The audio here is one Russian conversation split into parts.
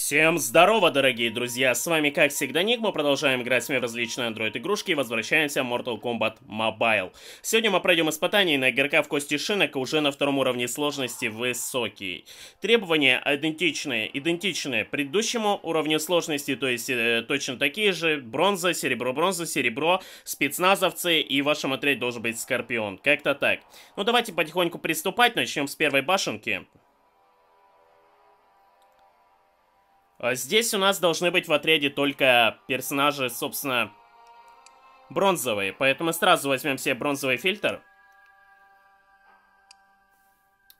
Всем здорово, дорогие друзья! С вами, как всегда, Ник. Мы продолжаем играть с вами в различные Android-игрушки и возвращаемся в Mortal Kombat Mobile. Сегодня мы пройдем испытание на игрока в кости шинок уже на втором уровне сложности высокий. Требования идентичные, идентичные предыдущему уровню сложности, то есть э, точно такие же. Бронза, серебро, бронза, серебро, спецназовцы и в вашем отряде должен быть Скорпион. Как-то так. Ну давайте потихоньку приступать. Начнем с первой башенки. А здесь у нас должны быть в отряде только персонажи, собственно, бронзовые. Поэтому сразу возьмем себе бронзовый фильтр.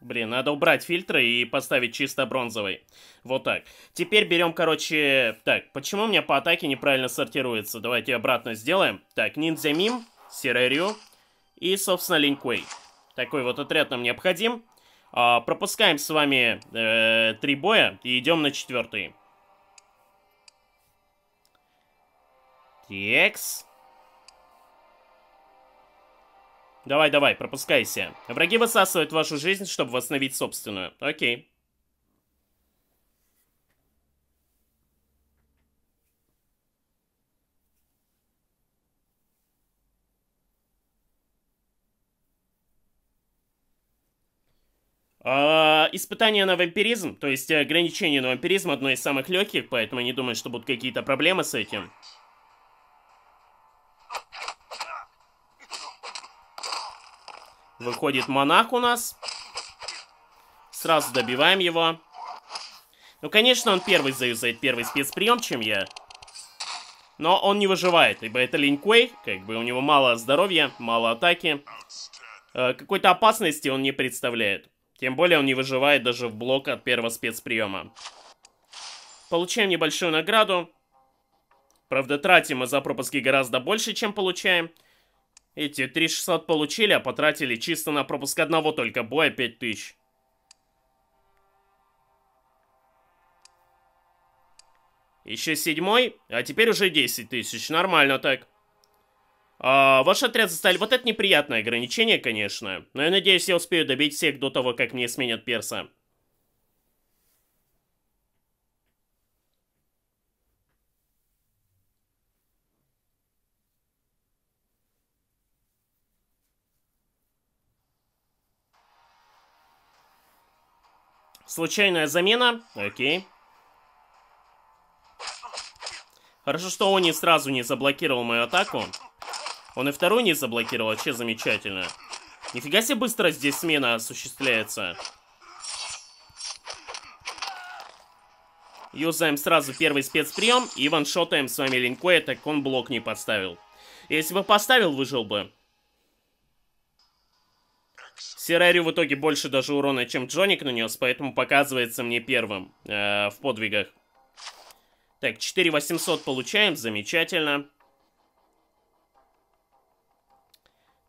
Блин, надо убрать фильтры и поставить чисто бронзовый. Вот так. Теперь берем, короче... Так, почему у меня по атаке неправильно сортируется? Давайте обратно сделаем. Так, ниндзя мим, сирерю и, собственно, линьквей. Такой вот отряд нам необходим. А, пропускаем с вами э, три боя и идем на четвертый. Текс. Давай, давай, пропускайся. Враги высасывают вашу жизнь, чтобы восстановить собственную. Окей. А, испытание на вампиризм, то есть э, ограничение на вампиризм, одно из самых легких, поэтому не думаю, что будут какие-то проблемы с этим. Выходит монах у нас. Сразу добиваем его. Ну, конечно, он первый заюзает первый спецприем, чем я. Но он не выживает, ибо это Линь Куэй. Как бы у него мало здоровья, мало атаки. Э, Какой-то опасности он не представляет. Тем более он не выживает даже в блок от первого спецприема. Получаем небольшую награду. Правда, тратим мы за пропуски гораздо больше, чем получаем. Эти 3600 получили, а потратили чисто на пропуск одного только боя 5000. Еще седьмой, а теперь уже 10 тысяч. Нормально так. А, ваш отряд застали. Вот это неприятное ограничение, конечно. Но я надеюсь, я успею добить всех до того, как мне сменят перса. Случайная замена. Окей. Хорошо, что он не сразу не заблокировал мою атаку. Он и вторую не заблокировал. Вообще замечательно. Нифига себе быстро здесь смена осуществляется. Юзаем сразу первый спецприем и ваншотаем с вами Линкуэя, так он блок не подставил. Если бы поставил, выжил бы. Серарю в итоге больше даже урона, чем Джоник нанес, поэтому показывается мне первым э, в подвигах. Так, 4800 получаем, замечательно.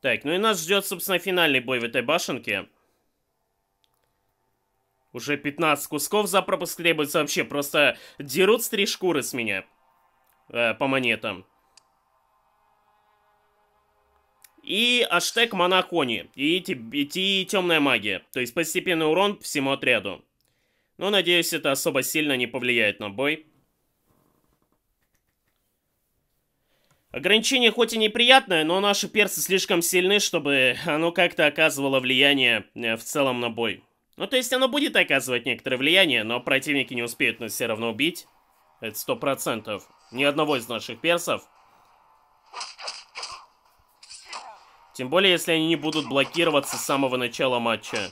Так, ну и нас ждет, собственно, финальный бой в этой башенке. Уже 15 кусков за пропуск требуется вообще, просто дерут с три шкуры с меня э, по монетам. И аштек Монакони. И, и, и темная магия. То есть постепенный урон всему отряду. Но ну, надеюсь, это особо сильно не повлияет на бой. Ограничение хоть и неприятное, но наши персы слишком сильны, чтобы оно как-то оказывало влияние э, в целом на бой. Ну, то есть оно будет оказывать некоторое влияние, но противники не успеют нас все равно убить. Это сто процентов. Ни одного из наших персов Тем более, если они не будут блокироваться с самого начала матча.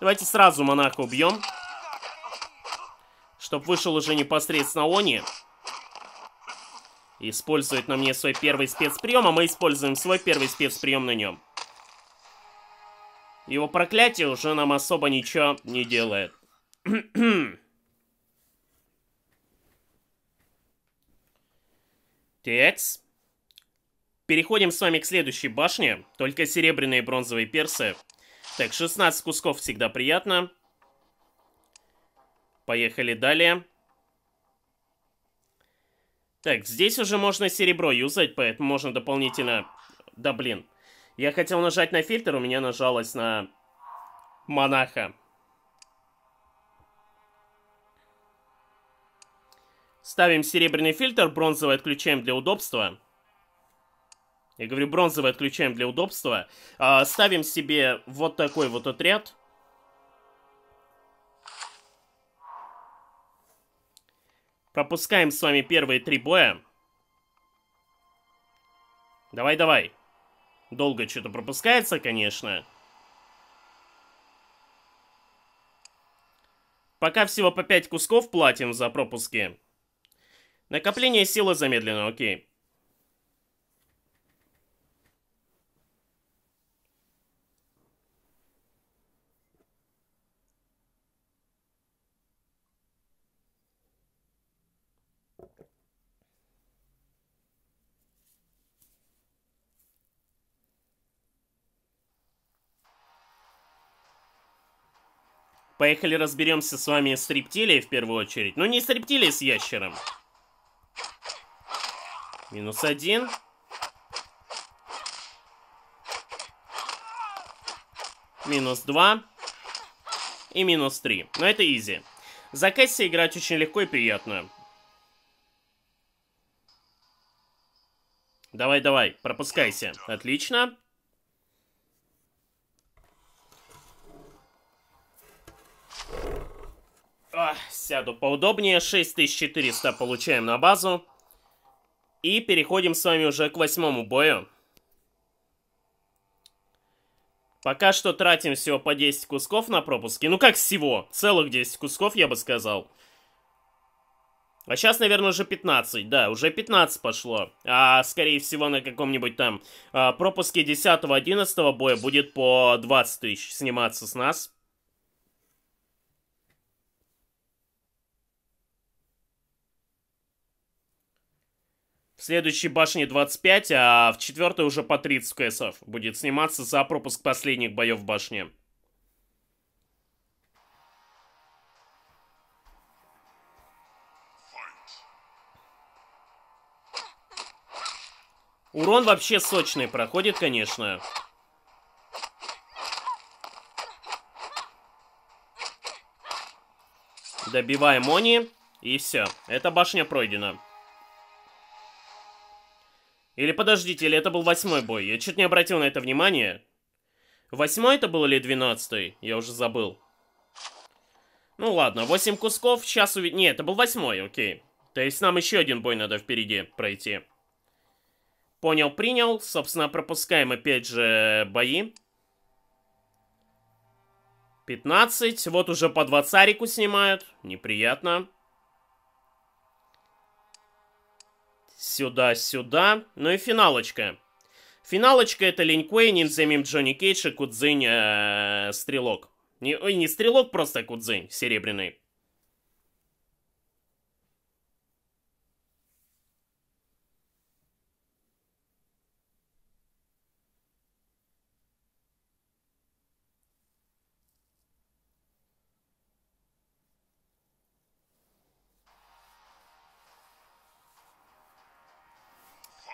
Давайте сразу Монако убьем. Чтоб вышел уже непосредственно Они. Использует на мне свой первый спецприем, а мы используем свой первый спецприем на нем. Его проклятие уже нам особо ничего не делает. Тец. Переходим с вами к следующей башне. Только серебряные и бронзовые персы. Так, 16 кусков всегда приятно. Поехали далее. Так, здесь уже можно серебро юзать, поэтому можно дополнительно... Да блин. Я хотел нажать на фильтр, у меня нажалось на монаха. Ставим серебряный фильтр, бронзовый отключаем для удобства. Я говорю, бронзовый отключаем для удобства. А, ставим себе вот такой вот отряд. Пропускаем с вами первые три боя. Давай, давай. Долго что-то пропускается, конечно. Пока всего по 5 кусков платим за пропуски. Накопление силы замедлено, окей. Поехали разберемся с вами с рептилией в первую очередь. но ну, не с рептилией, с ящером. Минус один. Минус два. И минус три. Но это изи. За Касси играть очень легко и приятно. Давай, давай, пропускайся. Отлично. Ах, сяду поудобнее. 6400 получаем на базу. И переходим с вами уже к восьмому бою. Пока что тратим всего по 10 кусков на пропуски. Ну как всего? Целых 10 кусков, я бы сказал. А сейчас, наверное, уже 15. Да, уже 15 пошло. А, скорее всего, на каком-нибудь там а, пропуске 10-11 боя будет по 20 тысяч сниматься с нас. В следующей башне 25, а в четвертой уже по 30 кэсов будет сниматься за пропуск последних боев в башне. Урон вообще сочный проходит, конечно. Добиваем Они, и все. Эта башня пройдена. Или подождите, или это был восьмой бой? Я чуть не обратил на это внимание. Восьмой это был или двенадцатый? Я уже забыл. Ну ладно, восемь кусков, сейчас увидим... Не, это был восьмой, окей. То есть нам еще один бой надо впереди пройти. Понял, принял. Собственно, пропускаем опять же э, бои. 15, вот уже по два 20 снимают. Неприятно. Неприятно. сюда-сюда, ну и финалочка. Финалочка это Линь Куэй, Ниндзя Джонни Кейдж и Кудзинь э, Стрелок. Не, ой, не Стрелок, просто Кудзинь Серебряный.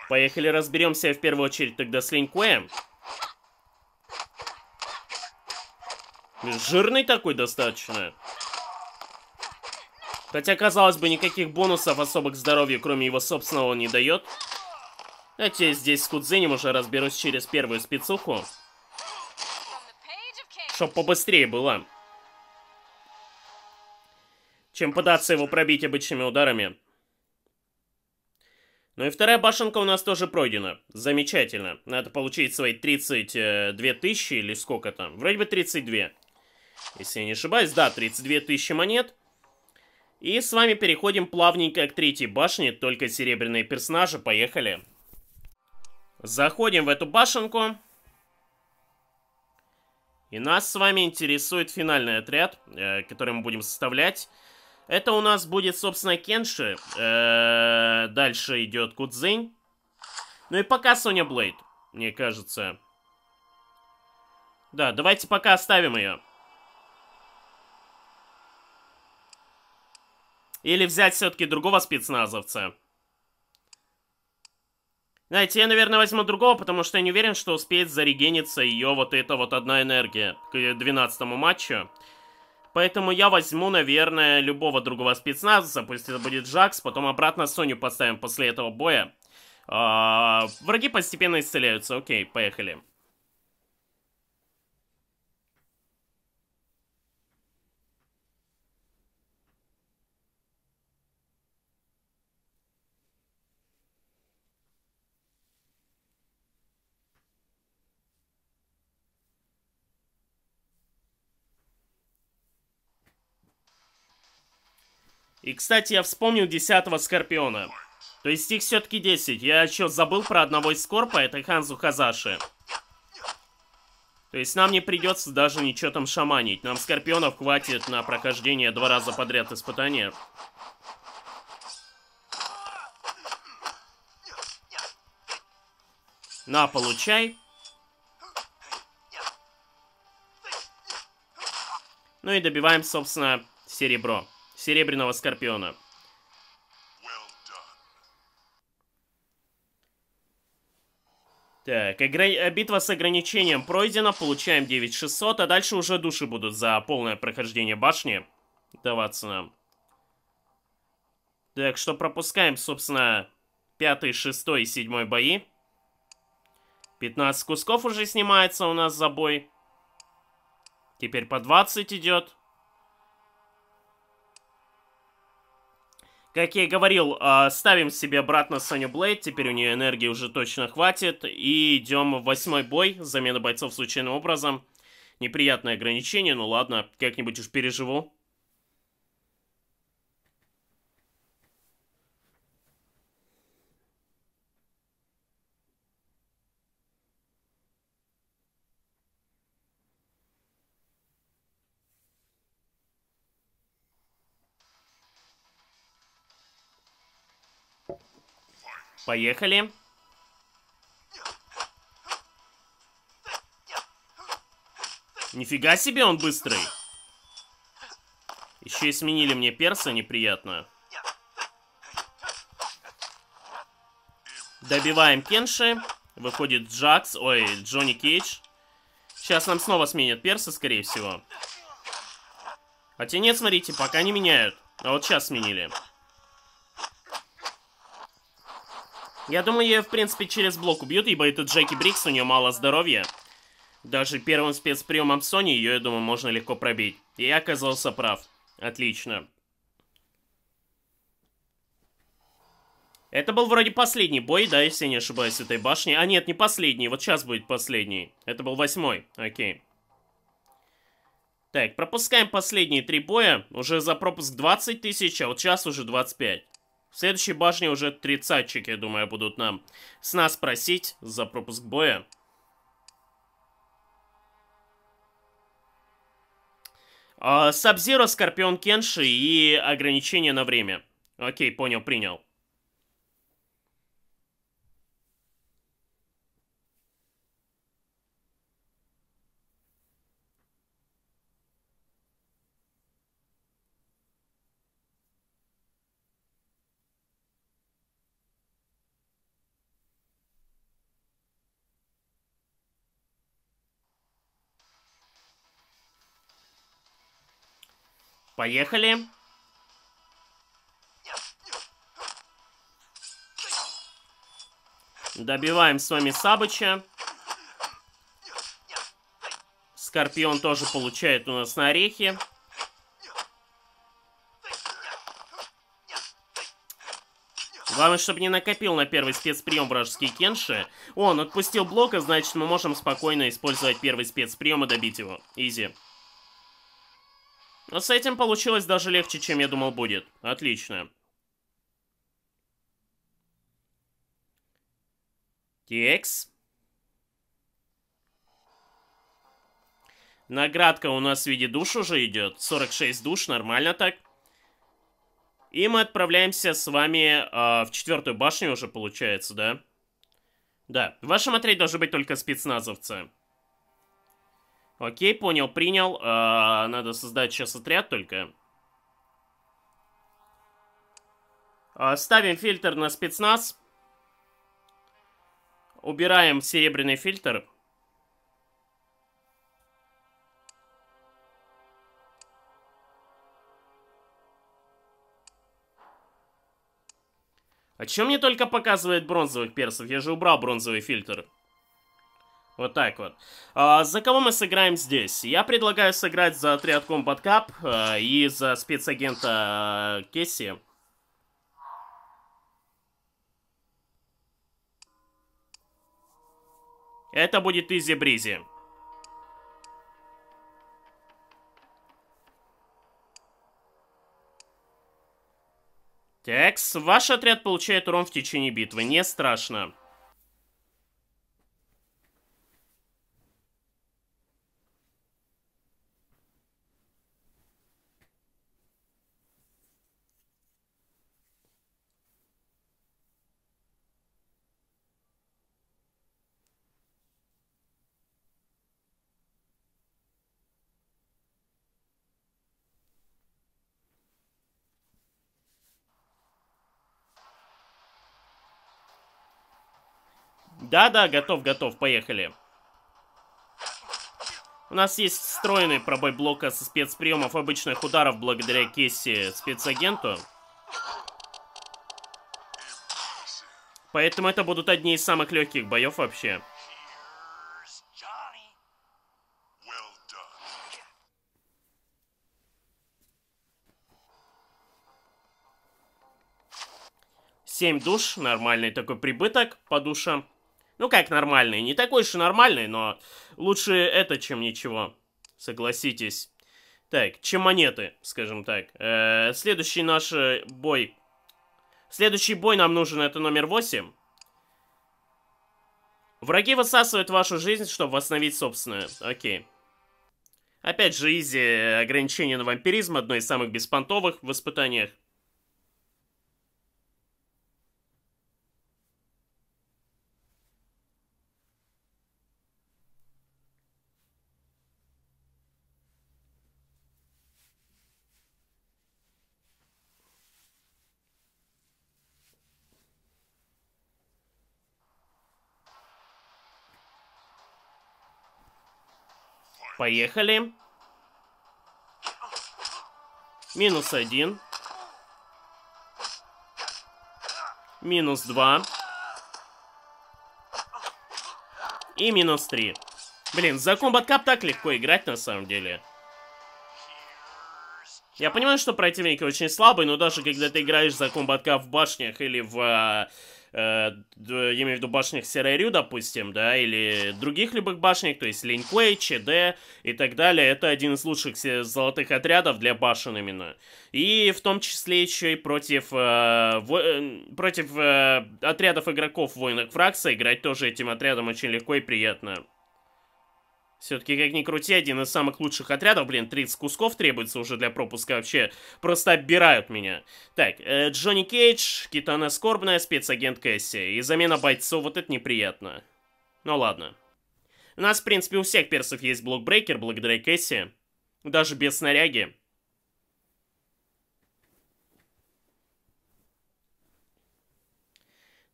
Поехали разберемся в первую очередь тогда с Линькоем. Жирный такой достаточно. Хотя, казалось бы, никаких бонусов особых здоровья, кроме его собственного, он не дает. Хотя здесь с Кудзинем уже разберусь через первую спецуху. Чтоб побыстрее было. Чем пытаться его пробить обычными ударами. Ну и вторая башенка у нас тоже пройдена. Замечательно. Надо получить свои 32 тысячи или сколько там. Вроде бы 32. Если я не ошибаюсь, да, 32 тысячи монет. И с вами переходим плавненько к третьей башне, только серебряные персонажи, поехали. Заходим в эту башенку. И нас с вами интересует финальный отряд, э, который мы будем составлять. Это у нас будет, собственно, Кенши. Э -э дальше идет Кудзинь. Ну и пока Соня Блейд, мне кажется. Да, давайте пока оставим ее. Или взять все-таки другого спецназовца. Знаете, я, наверное, возьму другого, потому что я не уверен, что успеет зарегениться ее вот эта вот одна энергия к 12 матчу. Поэтому я возьму, наверное, любого другого спецназа, пусть это будет Джакс, потом обратно Соню поставим после этого боя. А, враги постепенно исцеляются, окей, поехали. И, кстати, я вспомнил десятого Скорпиона. То есть их все-таки 10. Я еще забыл про одного из Скорпа, это Ханзу Хазаши. То есть нам не придется даже ничего там шаманить. Нам Скорпионов хватит на прохождение два раза подряд испытания. На, получай. Ну и добиваем, собственно, серебро. Серебряного Скорпиона. Так, игра... Э, битва с ограничением пройдена, получаем 9600, а дальше уже души будут за полное прохождение башни даваться нам. Так, что пропускаем, собственно, пятый, шестой и седьмой бои. 15 кусков уже снимается у нас за бой. Теперь по 20 идет. Как я и говорил, а, ставим себе обратно Соню Блейд, теперь у нее энергии уже точно хватит, и идем в восьмой бой, замена бойцов случайным образом. Неприятное ограничение, но ну ладно, как-нибудь уж переживу. Поехали. Нифига себе он быстрый. Еще и сменили мне перса неприятную. Добиваем Кенши. Выходит Джакс, ой, Джонни Кейдж. Сейчас нам снова сменят перса, скорее всего. Хотя нет, смотрите, пока не меняют. А вот сейчас сменили. Я думаю, ее, в принципе, через блок убьют, ибо это Джеки Брикс, у нее мало здоровья. Даже первым спецприемом Сони ее, я думаю, можно легко пробить. И я оказался прав. Отлично. Это был вроде последний бой, да, если я не ошибаюсь, этой башни. А нет, не последний, вот сейчас будет последний. Это был восьмой, окей. Так, пропускаем последние три боя. Уже за пропуск 20 тысяч, а вот сейчас уже 25. В следующей башне уже тридцатчики, думаю, будут нам с нас просить за пропуск боя. А, Сабзира, Скорпион Кенши и ограничение на время. Окей, понял, принял. Поехали. Добиваем с вами Сабыча. Скорпион тоже получает у нас на орехи. Главное, чтобы не накопил на первый спецприем вражеские кенши. О, он отпустил блока, значит мы можем спокойно использовать первый спецприем и добить его. Изи. Но с этим получилось даже легче, чем я думал будет. Отлично. Текс. Наградка у нас в виде душ уже идет. 46 душ, нормально так. И мы отправляемся с вами э, в четвертую башню уже получается, да? Да, в вашем отряде должны быть только спецназовцы. Окей, понял, принял. А, надо создать сейчас отряд только. А, ставим фильтр на спецназ. Убираем серебряный фильтр. А чем мне только показывает бронзовых персов? Я же убрал бронзовый фильтр. Вот так вот. А, за кого мы сыграем здесь? Я предлагаю сыграть за отряд Комбаткап а, и за спецагента а, Кесси. Это будет изи-бризи. Текс, ваш отряд получает урон в течение битвы, не страшно. Да-да, готов, готов, поехали. У нас есть встроенный пробой блока со спецприемов обычных ударов благодаря Кесси спецагенту. Поэтому это будут одни из самых легких боев вообще. Семь душ, нормальный такой прибыток по душам. Ну как нормальные, не такой уж и нормальный, но лучше это, чем ничего. Согласитесь. Так, чем монеты, скажем так. -э, следующий наш э, бой. Следующий бой нам нужен, это номер 8. Враги высасывают вашу жизнь, чтобы восстановить собственную. Окей. Опять же, изи ограничение на вампиризм, одно из самых беспонтовых в испытаниях. Поехали. Минус один. Минус два. И минус три. Блин, за комбат кап так легко играть на самом деле. Я понимаю, что противники очень слабые, но даже когда ты играешь за комбат кап в башнях или в... Э э, я имею в виду башнях Серерю, допустим, да, или других любых башнях, то есть Линквей, ЧД и так далее, это один из лучших золотых отрядов для башен именно. И в том числе еще и против, э, во, э, против э, отрядов игроков в войнах фракса играть тоже этим отрядом очень легко и приятно. Все-таки, как ни крути, один из самых лучших отрядов, блин, 30 кусков требуется уже для пропуска вообще. Просто оббирают меня. Так, э, Джонни Кейдж, Китана Скорбная, спецагент Кэсси. И замена бойцов, вот это неприятно. Ну ладно. У нас, в принципе, у всех персов есть блокбрейкер, благодаря Кэсси. Даже без снаряги.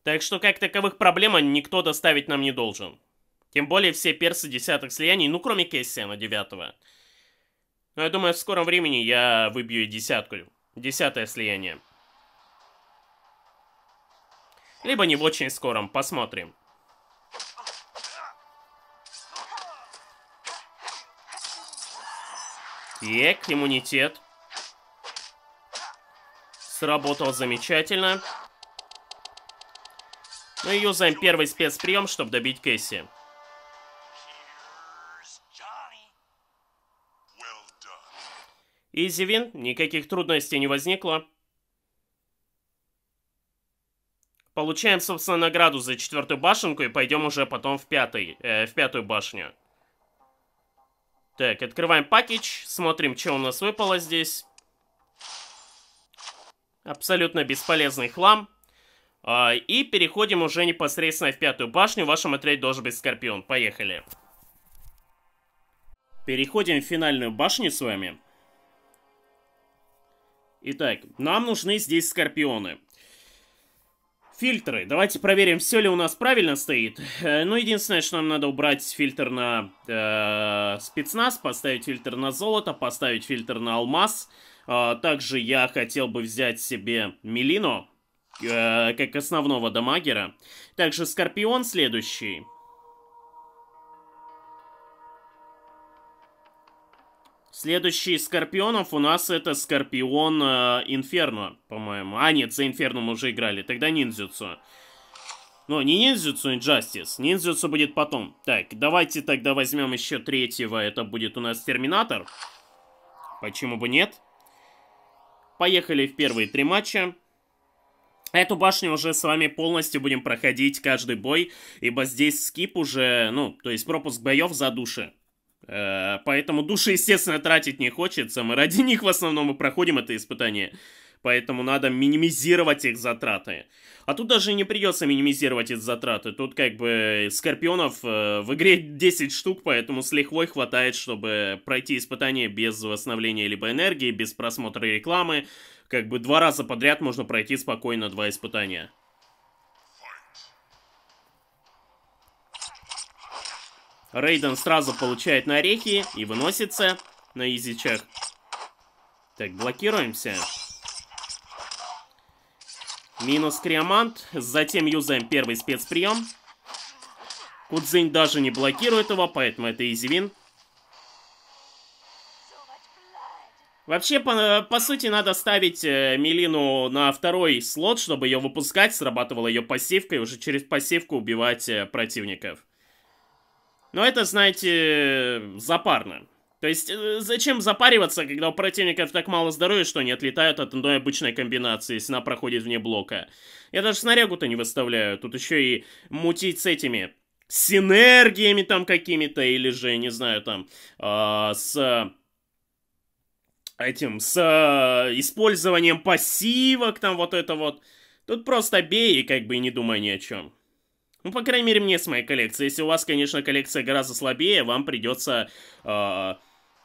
Так что, как таковых проблем никто доставить нам не должен. Тем более все персы десятых слияний, ну кроме на девятого. Но я думаю, в скором времени я выбью и десятку. Десятое слияние. Либо не в очень скором, посмотрим. Ек, иммунитет. Сработал замечательно. Ну и юзаем первый спецприем, чтобы добить Кэсси. Изивин, никаких трудностей не возникло. Получаем, собственно, награду за четвертую башенку и пойдем уже потом в, пятый, э, в пятую башню. Так, открываем пакетч, смотрим, что у нас выпало здесь. Абсолютно бесполезный хлам. Э, и переходим уже непосредственно в пятую башню. В вашем отряде должен быть Скорпион. Поехали. Переходим в финальную башню с вами. Итак, нам нужны здесь скорпионы. Фильтры. Давайте проверим, все ли у нас правильно стоит. Э, ну, единственное, что нам надо убрать фильтр на э, спецназ, поставить фильтр на золото, поставить фильтр на алмаз. Э, также я хотел бы взять себе Мелину, э, как основного дамагера. Также Скорпион следующий. Следующий из Скорпионов у нас это Скорпион э, по-моему. А, нет, за Инферно мы уже играли. Тогда Ниндзюцу. Ну, не Ниндзюцу, Инжастис. Ниндзюцу будет потом. Так, давайте тогда возьмем еще третьего. Это будет у нас Терминатор. Почему бы нет? Поехали в первые три матча. Эту башню уже с вами полностью будем проходить каждый бой, ибо здесь скип уже, ну, то есть пропуск боев за души. Э, поэтому души, естественно, тратить не хочется. Мы ради них в основном и проходим это испытание. Поэтому надо минимизировать их затраты. А тут даже не придется минимизировать эти затраты. Тут как бы скорпионов э, в игре 10 штук, поэтому с лихвой хватает, чтобы пройти испытание без восстановления либо энергии, без просмотра рекламы. Как бы два раза подряд можно пройти спокойно два испытания. Рейден сразу получает на орехи и выносится на изичах. Так, блокируемся. Минус криомант. Затем юзаем первый спецприем. Кудзинь даже не блокирует его, поэтому это изивин. Вообще, по, по сути, надо ставить э, Мелину на второй слот, чтобы ее выпускать, срабатывала ее пассивка, и уже через пассивку убивать э, противников. Но это, знаете, запарно. То есть, э, зачем запариваться, когда у противников так мало здоровья, что они отлетают от одной обычной комбинации, если она проходит вне блока. Я даже снарягу-то не выставляю, тут еще и мутить с этими синергиями там какими-то, или же, не знаю, там, э, с этим, с э, использованием пассивок, там вот это вот. Тут просто бей и как бы не думай ни о чем. Ну, по крайней мере, мне с моей коллекции. Если у вас, конечно, коллекция гораздо слабее, вам придется э,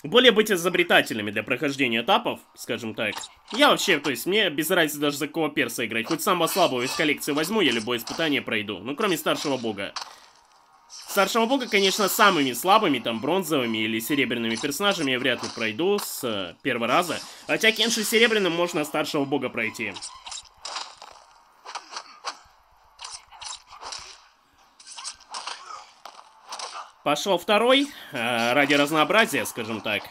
более быть изобретательными для прохождения этапов, скажем так. Я вообще, то есть, мне без разницы даже за кого перса играть. Хоть самого слабого из коллекции возьму, я любое испытание пройду. Ну, кроме старшего бога. Старшего бога, конечно, самыми слабыми, там, бронзовыми или серебряными персонажами я вряд ли пройду с э, первого раза. Хотя Кенши серебряным можно старшего бога пройти. Пошел второй, э, ради разнообразия, скажем так.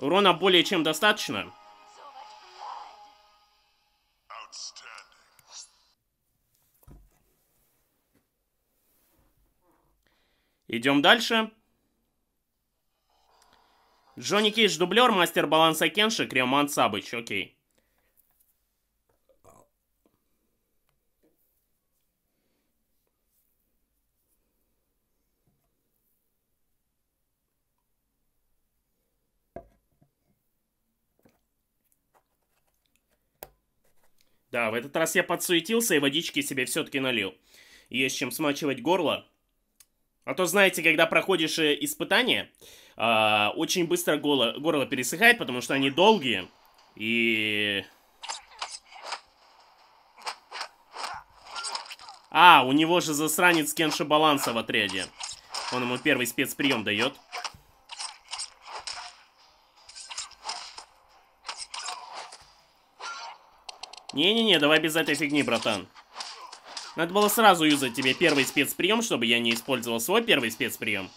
Урона более чем достаточно. Идем дальше. Джонни Кейдж дублер, мастер баланса Кенши, Креман Сабыч, окей. Да, в этот раз я подсуетился и водички себе все-таки налил. Есть чем смачивать горло. А то, знаете, когда проходишь испытания, э, а, очень быстро горло, горло пересыхает, потому что они долгие. И... А, у него же засранец Кенша баланса в отряде. Он ему первый спецприем дает. Не-не-не, давай без этой фигни, братан. Надо было сразу юзать тебе первый спецприем, чтобы я не использовал свой первый спецприем.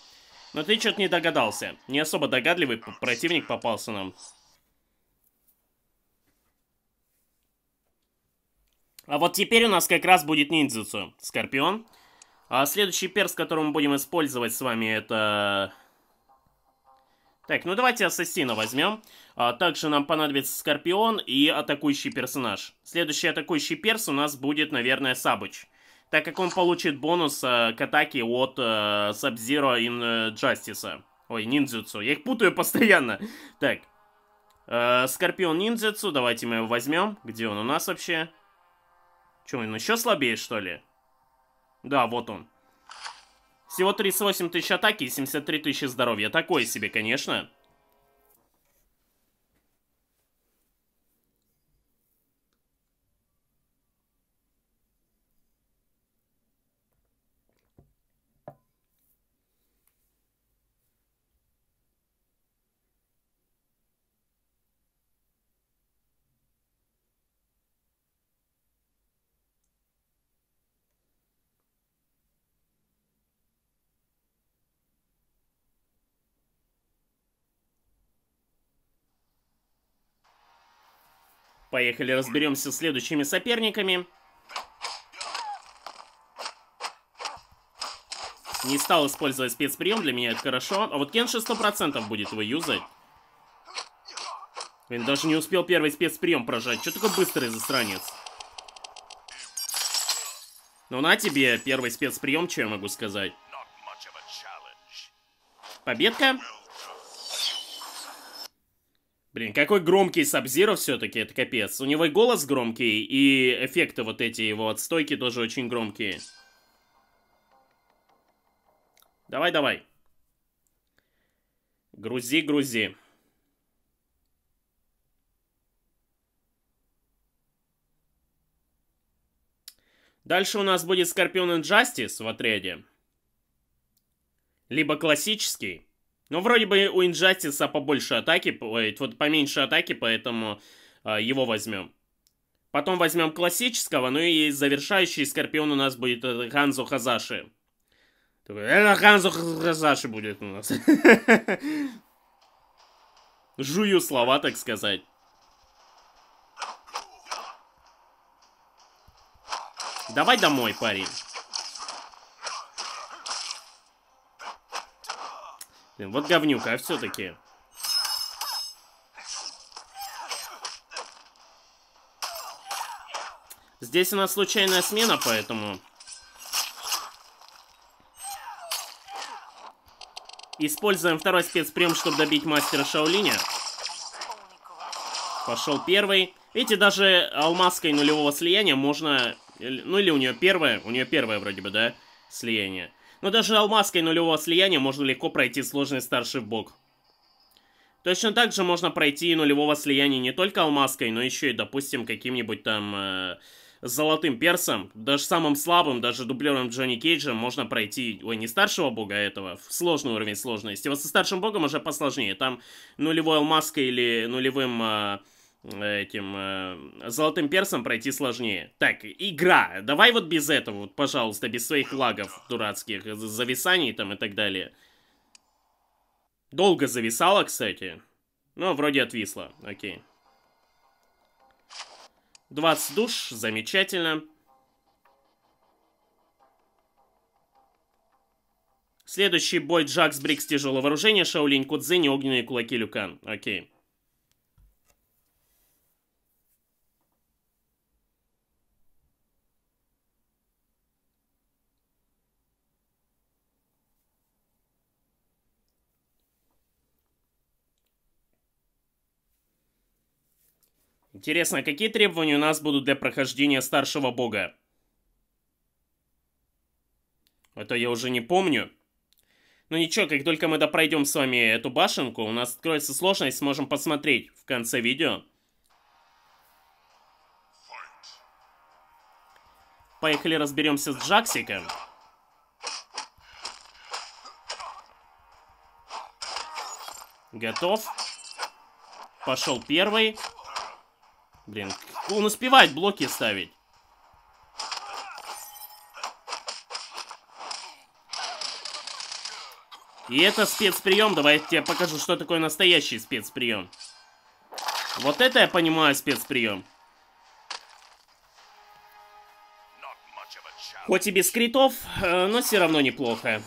Но ты что-то не догадался. Не особо догадливый противник попался нам. А вот теперь у нас как раз будет ниндзюцу. Скорпион. А следующий перс, который мы будем использовать с вами, это... Так, ну давайте Ассасина возьмем. А, также нам понадобится Скорпион и атакующий персонаж. Следующий атакующий перс у нас будет, наверное, Сабыч. Так как он получит бонус э, к атаке от э, Sub-Zero in э, Ой, ниндзюцу. Я их путаю постоянно. Так. Э, Скорпион ниндзюцу. Давайте мы его возьмем. Где он у нас вообще? Че, он еще слабее, что ли? Да, вот он. Всего 38 тысяч атаки и 73 тысячи здоровья. Такое себе, конечно. Поехали, разберемся с следующими соперниками. Не стал использовать спецприем, для меня это хорошо. А вот Кенши 100% будет его юзать. Он даже не успел первый спецприем прожать. Что такой быстрый засранец? Ну на тебе первый спецприем, что я могу сказать. Победка. Блин, какой громкий Сабзиров все-таки, это капец. У него и голос громкий, и эффекты вот эти его отстойки тоже очень громкие. Давай, давай. Грузи, грузи. Дальше у нас будет Скорпион Инжастис в отряде. Либо классический. Ну, вроде бы у Инжастиса побольше атаки, вот поменьше атаки, поэтому э, его возьмем. Потом возьмем классического, ну и завершающий скорпион у нас будет э, Ханзу Хазаши. Это Ханзу Хазаши будет у нас. Жую слова, так сказать. Давай домой, парень. Блин, вот говнюка, а все-таки. Здесь у нас случайная смена, поэтому... Используем второй спецприем, чтобы добить мастера Шаолиня. Пошел первый. Видите, даже алмазкой нулевого слияния можно... Э, ну или у нее первое, у нее первое вроде бы, да, слияние. Но даже алмазкой нулевого слияния можно легко пройти сложный старший бог. Точно так же можно пройти и нулевого слияния не только алмазкой, но еще и, допустим, каким-нибудь там э, золотым персом, даже самым слабым, даже дублером Джонни Кейджем можно пройти, ой, не старшего бога, этого, в сложный уровень сложности. Вот со старшим богом уже посложнее, там нулевой алмазкой или нулевым... Э, этим э, золотым персом пройти сложнее. Так, игра. Давай вот без этого, вот, пожалуйста, без своих лагов дурацких, э, зависаний там и так далее. Долго зависала, кстати. Но ну, вроде отвисла. Окей. 20 душ, замечательно. Следующий бой Джакс Брикс тяжелого вооружения, Шаолинь Кудзинь и огненные кулаки Люкан. Окей. Интересно, какие требования у нас будут для прохождения старшего бога? Это а я уже не помню. Но ну ничего, как только мы допройдем с вами эту башенку, у нас откроется сложность, сможем посмотреть в конце видео. Поехали разберемся с Джаксиком. Готов. Пошел первый. Блин, он успевает блоки ставить. И это спецприем. Давай я тебе покажу, что такое настоящий спецприем. Вот это я понимаю спецприем. Хоть и без критов, э, но все равно неплохо.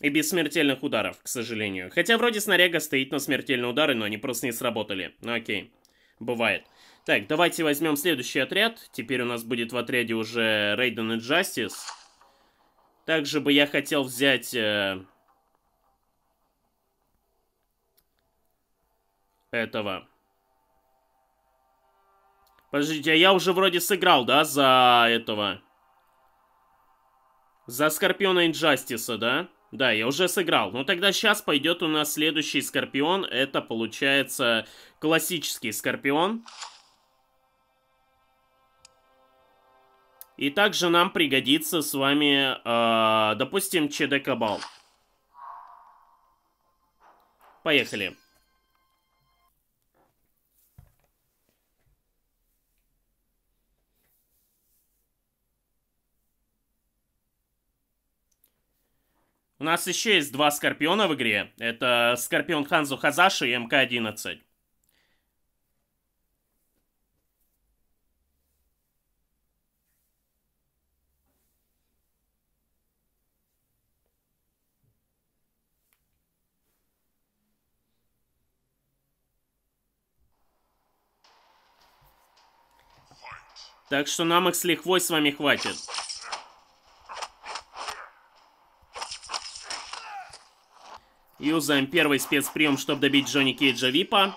И без смертельных ударов, к сожалению. Хотя вроде снаряга стоит на смертельные удары, но они просто не сработали. Ну окей бывает. Так, давайте возьмем следующий отряд. Теперь у нас будет в отряде уже Рейден и Джастис. Также бы я хотел взять... Э, этого. Подождите, а я уже вроде сыграл, да, за этого? За Скорпиона Инжастиса, да? Да. Да, я уже сыграл. Ну тогда сейчас пойдет у нас следующий скорпион. Это получается классический скорпион. И также нам пригодится с вами, э, допустим, ЧД Кабал. Поехали. У нас еще есть два Скорпиона в игре. Это Скорпион Ханзу Хазаши и МК-11. Так что нам их с лихвой с вами хватит. Юзаем первый спецприем, чтобы добить Джонни Кейджа Випа.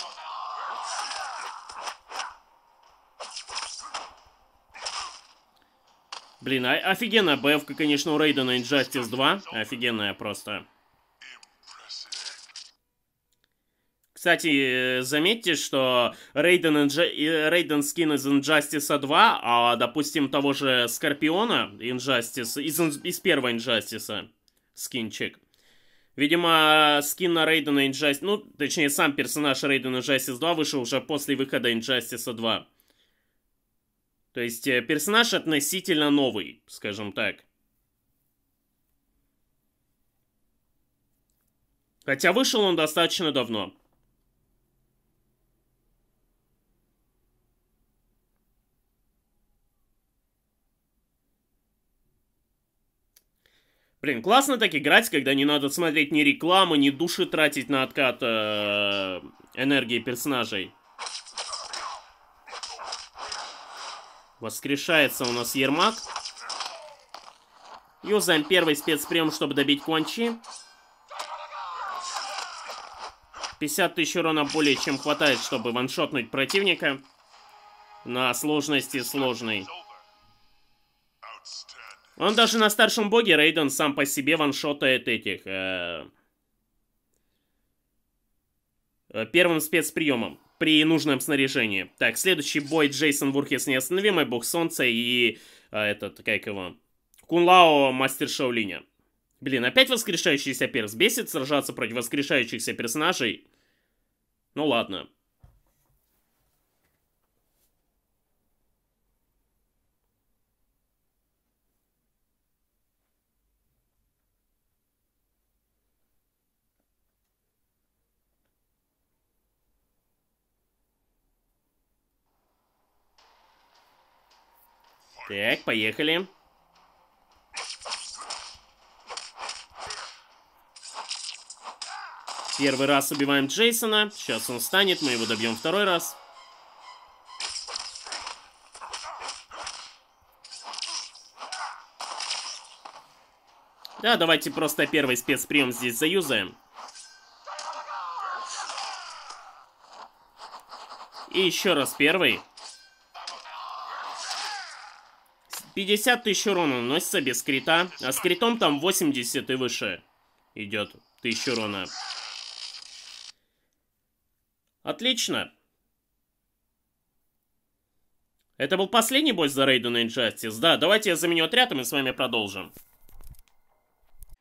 Блин, а- офигенная БФК, конечно, у Рейдена Injustice 2. Офигенная просто. Кстати, э, заметьте, что Рейден, Инджа... Рейден скин из Injustice 2, а, допустим, того же Скорпиона Injustice, из, из первого Injustice скинчик, Видимо, скин на Рейдена Injustice, ну, точнее, сам персонаж Рейдена Injustice 2 вышел уже после выхода Injustice 2. То есть, э, персонаж относительно новый, скажем так. Хотя вышел он достаточно давно. Блин, классно так играть, когда не надо смотреть ни рекламы, ни души тратить на откат э, энергии персонажей. Воскрешается у нас Ермак. Юзаем первый спецприем, чтобы добить Кончи. 50 тысяч урона более чем хватает, чтобы ваншотнуть противника. На сложности сложный. Он даже на старшем боге Рейден сам по себе ваншотает этих... Э, э первым спецприемом при нужном снаряжении. Так, следующий бой Джейсон Вурхес неостановимый, бог солнца и... Э, этот, как его... Кунлао, мастер Шаулиня. Блин, опять воскрешающийся перс. Бесит сражаться против воскрешающихся персонажей? Ну ладно. Так, поехали. Первый раз убиваем Джейсона. Сейчас он встанет, мы его добьем второй раз. Да, давайте просто первый спецприем здесь заюзаем. И еще раз первый. 50 тысяч урона наносится без крита, а с критом там 80 и выше идет тысяч урона. Отлично. Это был последний бой за рейду на Injustice. Да, давайте я заменю отряд, и мы с вами продолжим.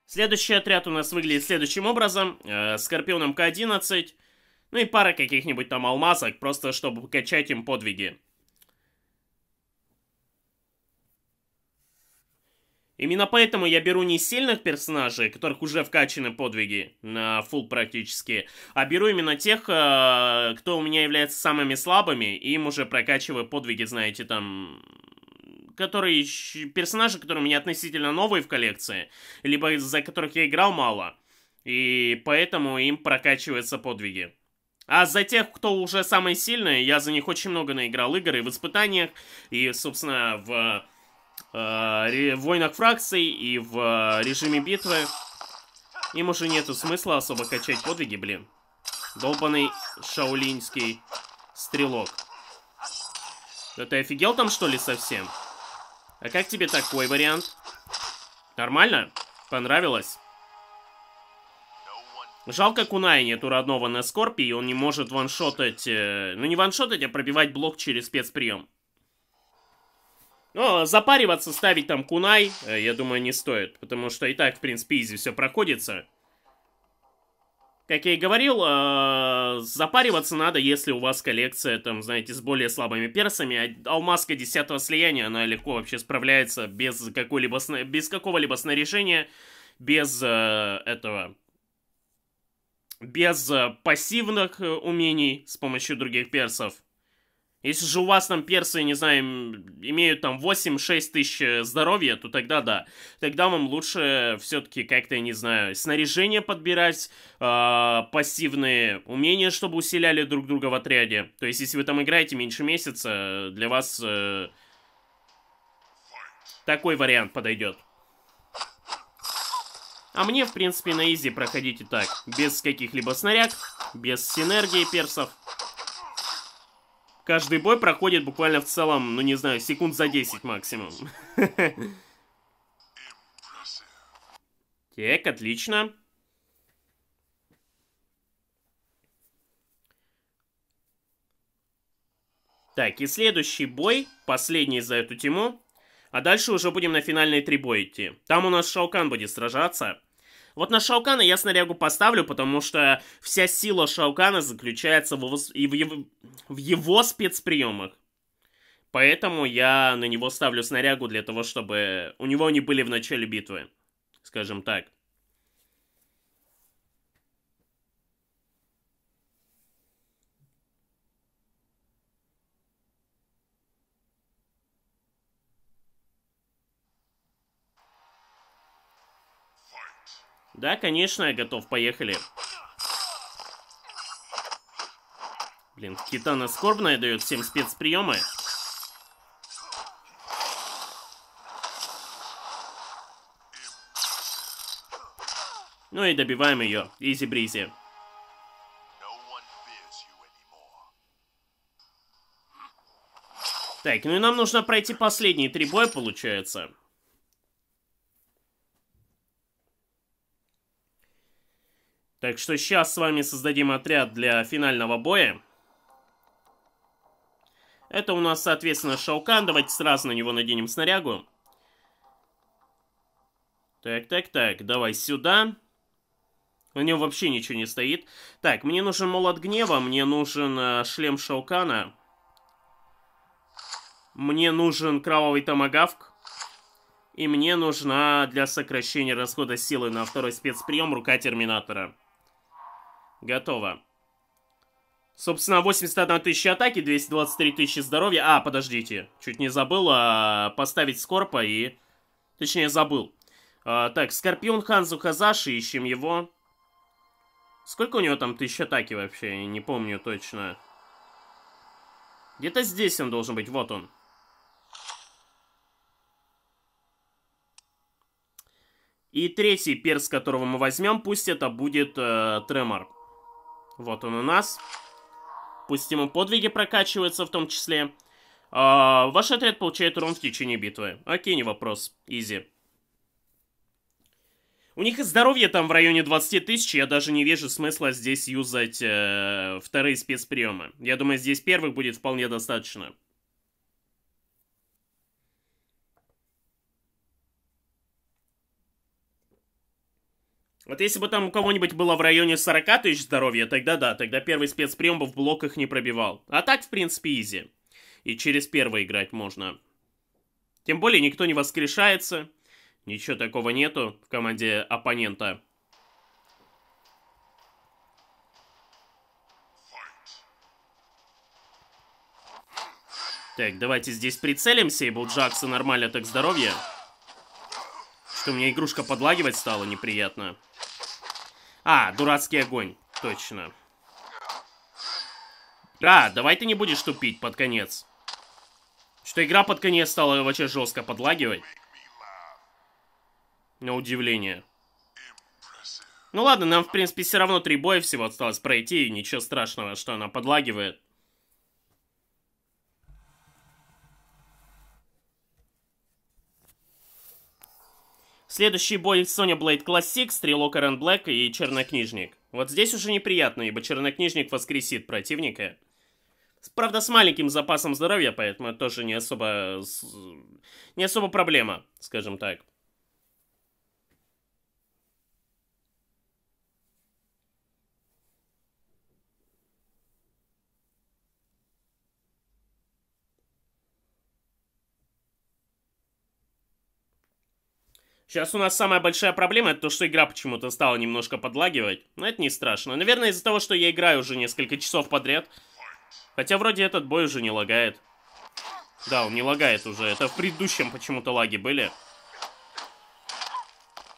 Следующий отряд у нас выглядит следующим образом. Э, Скорпионом К-11. Ну и пара каких-нибудь там алмазок, просто чтобы качать им подвиги. Именно поэтому я беру не сильных персонажей, которых уже вкачаны подвиги на фул практически, а беру именно тех, э, кто у меня является самыми слабыми, и им уже прокачиваю подвиги, знаете, там которые персонажи, которые у меня относительно новые в коллекции, либо из-за которых я играл мало, и поэтому им прокачиваются подвиги. А за тех, кто уже самые сильные, я за них очень много наиграл игр и в испытаниях, и, собственно, в э, войнах фракций и в э, режиме битвы. Им уже нету смысла особо качать подвиги, блин. Долбанный шаулинский стрелок. Да ты офигел там, что ли, совсем? А как тебе такой вариант? Нормально? Понравилось? Жалко Куная нету родного на Скорпе, и он не может ваншотать... Э, ну, не ваншотать, а пробивать блок через спецприем. Но ну, запариваться, ставить там кунай, э, я думаю, не стоит. Потому что и так, в принципе, изи все проходится. Как я и говорил, э, запариваться надо, если у вас коллекция, там, знаете, с более слабыми персами. А алмазка 10 слияния, она легко вообще справляется без, какой-либо без какого-либо снаряжения, без э, этого... Без пассивных умений с помощью других персов. Если же у вас там персы, не знаю, имеют там 8-6 тысяч э, здоровья, то тогда да. Тогда вам лучше все-таки как-то, не знаю, снаряжение подбирать, э, пассивные умения, чтобы усиляли друг друга в отряде. То есть, если вы там играете меньше месяца, для вас э, такой вариант подойдет. А мне, в принципе, на изи проходить и так. Без каких-либо снаряг, без синергии персов. Каждый бой проходит буквально в целом, ну не знаю, секунд за 10 максимум. Так, отлично. Так, и следующий бой, последний за эту тему. А дальше уже будем на финальные три боя идти. Там у нас Шалкан будет сражаться. Вот на Шаукана я снарягу поставлю, потому что вся сила Шаукана заключается в его, в его, в его спецприемах. Поэтому я на него ставлю снарягу для того, чтобы у него не были в начале битвы, скажем так. Да, конечно, я готов. Поехали. Блин, Китана скорбная дает всем спецприемы. Ну и добиваем ее. Изи-бризи. Так, ну и нам нужно пройти последние три боя, получается. Так что сейчас с вами создадим отряд для финального боя. Это у нас, соответственно, Шаукан. Давайте сразу на него наденем снарягу. Так, так, так, давай сюда. У него вообще ничего не стоит. Так, мне нужен молот гнева, мне нужен э, шлем Шаукана. Мне нужен кровавый томагавк. И мне нужна для сокращения расхода силы на второй спецприем рука Терминатора. Готово. Собственно, 81 тысяча атаки, 223 тысячи здоровья. А, подождите, чуть не забыл а, поставить Скорпа и... Точнее, забыл. А, так, Скорпион Ханзу Хазаши, ищем его. Сколько у него там тысяча атаки вообще? не помню точно. Где-то здесь он должен быть, вот он. И третий перс, которого мы возьмем, пусть это будет э, Тремор. Вот он у нас. Пусть ему подвиги прокачиваются в том числе. А, ваш отряд получает урон в течение битвы. Окей, не вопрос. Изи. У них и здоровье там в районе 20 тысяч, я даже не вижу смысла здесь юзать э, вторые спецприемы. Я думаю, здесь первых будет вполне достаточно. Вот если бы там у кого-нибудь было в районе 40 тысяч здоровья, тогда да, тогда первый спецприем бы в блоках не пробивал. А так, в принципе, изи. И через первый играть можно. Тем более никто не воскрешается. Ничего такого нету в команде оппонента. Так, давайте здесь прицелимся, и Джакса нормально так здоровье. Что, у меня игрушка подлагивать стала неприятно? А, дурацкий огонь. Точно. Да, давай ты не будешь тупить под конец. Что игра под конец стала вообще жестко подлагивать. На удивление. Ну ладно, нам в принципе все равно три боя всего осталось пройти, и ничего страшного, что она подлагивает. Следующий бой Соня Блейд Классик, Стрелок Эрен Блэк и Чернокнижник. Вот здесь уже неприятно, ибо Чернокнижник воскресит противника. Правда, с маленьким запасом здоровья, поэтому это тоже не особо... не особо проблема, скажем так. Сейчас у нас самая большая проблема, это то, что игра почему-то стала немножко подлагивать. Но это не страшно. Наверное, из-за того, что я играю уже несколько часов подряд. Хотя вроде этот бой уже не лагает. Да, он не лагает уже. Это в предыдущем почему-то лаги были.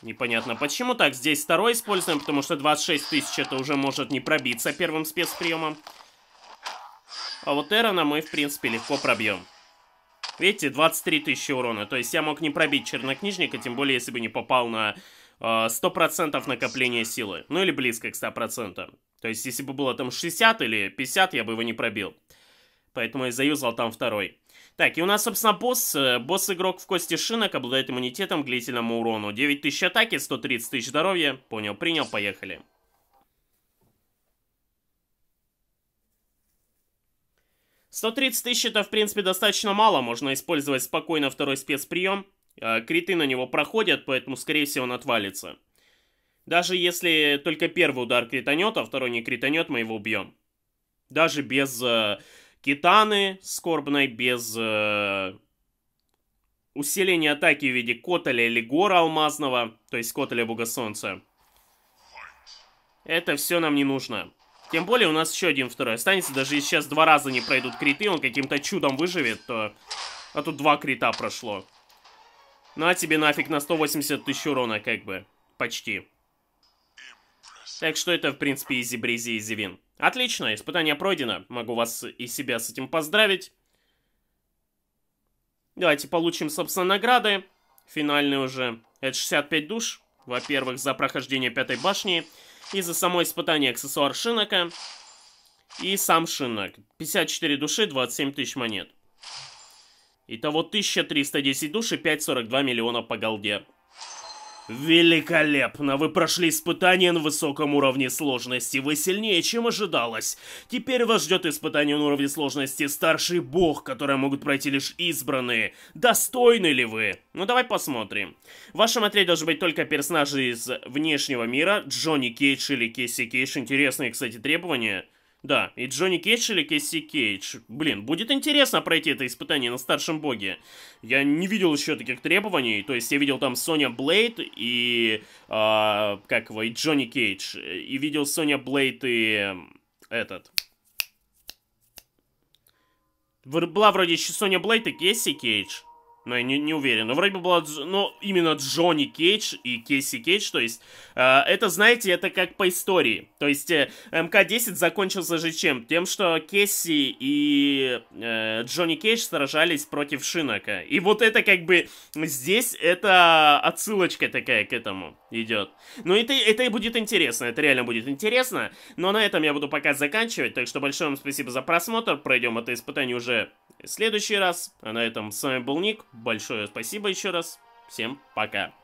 Непонятно, почему так. Здесь второй используем, потому что 26 тысяч это уже может не пробиться первым спецприемом. А вот Эрона мы, в принципе, легко пробьем. Видите, 23 тысячи урона. То есть я мог не пробить чернокнижника, тем более, если бы не попал на э, 100% накопления силы. Ну или близко к 100%. То есть если бы было там 60 или 50, я бы его не пробил. Поэтому я заюзал там второй. Так, и у нас, собственно, босс. Э, босс-игрок в кости шинок обладает иммунитетом к длительному урону. 9000 атаки, 130 тысяч здоровья. Понял, принял, поехали. 130 тысяч это, в принципе, достаточно мало, можно использовать спокойно второй спецприем. А, криты на него проходят, поэтому, скорее всего, он отвалится. Даже если только первый удар кританет, а второй не кританет, мы его убьем. Даже без э, китаны скорбной, без э, усиления атаки в виде Котеля или Гора Алмазного, то есть Котеля Бога Солнца. Это все нам не нужно. Тем более у нас еще один второй останется. Даже если сейчас два раза не пройдут криты, он каким-то чудом выживет, то... А тут два крита прошло. Ну а тебе нафиг на 180 тысяч урона, как бы. Почти. Так что это, в принципе, изи-бризи, изи-вин. Отлично, испытание пройдено. Могу вас и себя с этим поздравить. Давайте получим, собственно, награды. Финальные уже. Это 65 душ. Во-первых, за прохождение пятой башни и за само испытание аксессуар Шинока, и сам Шинок. 54 души, 27 тысяч монет. Итого 1310 души 5,42 миллиона по голде. Великолепно! Вы прошли испытание на высоком уровне сложности. Вы сильнее, чем ожидалось. Теперь вас ждет испытание на уровне сложности Старший Бог, которое могут пройти лишь избранные. Достойны ли вы? Ну давай посмотрим. В вашем отряде должны быть только персонажи из внешнего мира, Джонни Кейдж или Кейси Кейдж. Интересные, кстати, требования. Да, и Джонни Кейдж или Кейси Кейдж. Блин, будет интересно пройти это испытание на Старшем Боге. Я не видел еще таких требований, то есть я видел там Соня Блейд и... Э, как его, и Джонни Кейдж. И видел Соня Блейд и... этот... Была вроде еще Соня Блейд и Кейси Кейдж но ну, я не, не уверен. Но ну, вроде бы была но ну, именно Джонни Кейдж и Кейси Кейдж, то есть э, это, знаете, это как по истории. То есть э, МК-10 закончился же чем? Тем, что Кейси и э, Джонни Кейдж сражались против Шинока. И вот это как бы здесь это отсылочка такая к этому идет. Ну это, это и будет интересно, это реально будет интересно. Но на этом я буду пока заканчивать, так что большое вам спасибо за просмотр. Пройдем это испытание уже в следующий раз. А на этом с вами был Ник. Большое спасибо еще раз. Всем пока.